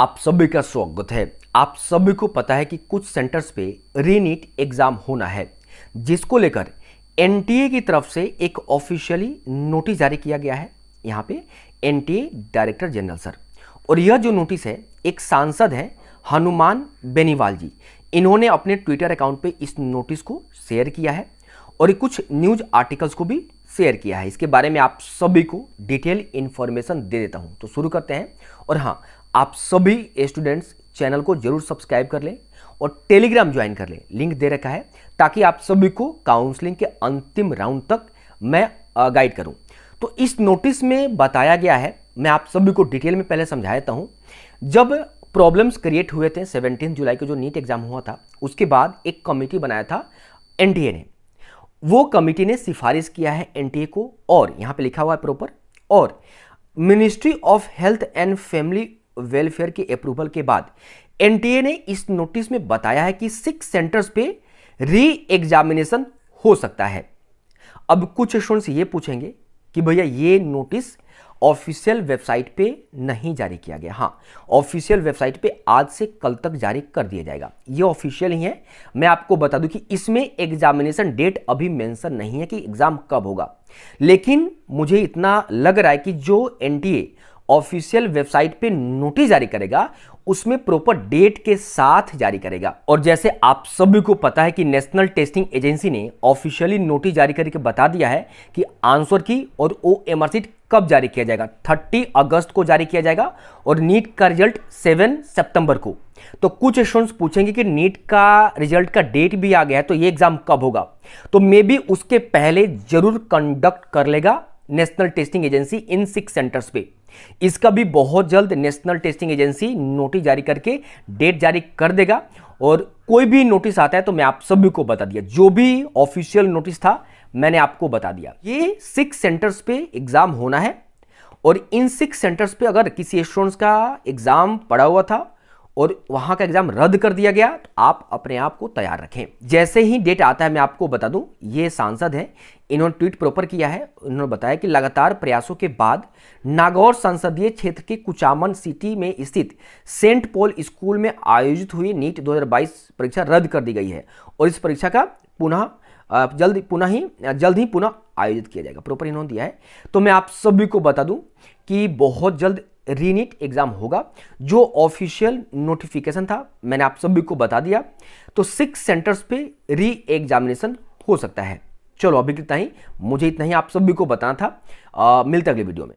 आप सभी का स्वागत है आप सभी को पता है कि कुछ सेंटर्स पे रीनीट एग्ज़ाम होना है जिसको लेकर एनटीए की तरफ से एक ऑफिशियली नोटिस जारी किया गया है यहाँ पे एनटीए डायरेक्टर जनरल सर और यह जो नोटिस है एक सांसद है हनुमान बेनीवाल जी इन्होंने अपने ट्विटर अकाउंट पे इस नोटिस को शेयर किया है और कुछ न्यूज आर्टिकल्स को भी शेयर किया है इसके बारे में आप सभी को डिटेल इन्फॉर्मेशन दे देता हूं तो शुरू करते हैं और हां आप सभी स्टूडेंट्स चैनल को जरूर सब्सक्राइब कर लें और टेलीग्राम ज्वाइन कर लें लिंक दे रखा है ताकि आप सभी को काउंसलिंग के अंतिम राउंड तक मैं गाइड करूं तो इस नोटिस में बताया गया है मैं आप सभी को डिटेल में पहले समझा देता हूँ जब प्रॉब्लम्स क्रिएट हुए थे सेवनटीन जुलाई को जो नीट एग्जाम हुआ था उसके बाद एक कमेटी बनाया था एनटीए ने वो कमेटी ने सिफारिश किया है एनटीए को और यहाँ पे लिखा हुआ है प्रॉपर और ministry of health and family welfare के अप्रूवल के बाद एनटीए ने इस नोटिस में बताया है कि सिक्स सेंटर्स पे री एग्जामिनेशन हो सकता है अब कुछ स्टूडेंट्स ये पूछेंगे कि भैया ये नोटिस ऑफिशियल वेबसाइट पे नहीं जारी किया गया हाँ ऑफिशियल वेबसाइट पे आज से कल तक जारी कर दिया जाएगा ये ऑफिशियल ही है मैं आपको बता दूं कि इसमें एग्जामिनेशन डेट अभी मेंशन नहीं है कि एग्ज़ाम कब होगा लेकिन मुझे इतना लग रहा है कि जो एनटीए ऑफिशियल वेबसाइट पे नोटिस जारी करेगा उसमें प्रॉपर डेट के साथ जारी करेगा और जैसे आप सभी को पता है कि नेशनल टेस्टिंग एजेंसी ने ऑफिशियली नोटिस जारी करके बता दिया है कि आंसर की और ओ एम कब जारी किया जाएगा 30 अगस्त को जारी किया जाएगा और नीट का रिजल्ट 7 सितंबर को तो कुछ स्टूडेंट्स पूछेंगे कि नीट का रिजल्ट का डेट भी आ गया है तो ये एग्जाम कब होगा तो मे बी उसके पहले जरूर कंडक्ट कर लेगा national testing agency in six centres पे इसका भी बहुत जल्द नेशनल टेस्टिंग एजेंसी नोटिस जारी करके डेट जारी कर देगा और कोई भी नोटिस आता है तो मैं आप सभी को बता दिया जो भी ऑफिशियल नोटिस था मैंने आपको बता दिया ये सिक्स सेंटर्स पे एग्ज़ाम होना है और इन सिक्स सेंटर्स पे अगर किसी स्टूडेंट्स का एग्ज़ाम पड़ा हुआ था और वहाँ का एग्ज़ाम रद्द कर दिया गया तो आप अपने आप को तैयार रखें जैसे ही डेट आता है मैं आपको बता दूं ये सांसद हैं इन्होंने ट्वीट प्रॉपर किया है उन्होंने बताया कि लगातार प्रयासों के बाद नागौर संसदीय क्षेत्र के कुचामन सिटी में स्थित सेंट पॉल स्कूल में आयोजित हुई नीट 2022 परीक्षा रद्द कर दी गई है और इस परीक्षा का पुनः जल्द पुनः ही जल्द ही पुनः आयोजित किया जाएगा प्रॉपर इन्होंने दिया है तो मैं आप सभी को बता दूं कि बहुत जल्द रीनीट एग्जाम होगा जो ऑफिशियल नोटिफिकेशन था मैंने आप सभी को बता दिया तो सिक्स सेंटर्स पे री एग्जामिनेशन हो सकता है चलो अभी इतना ही मुझे इतना ही आप सभी को बताना था आ, मिलते अगले वीडियो में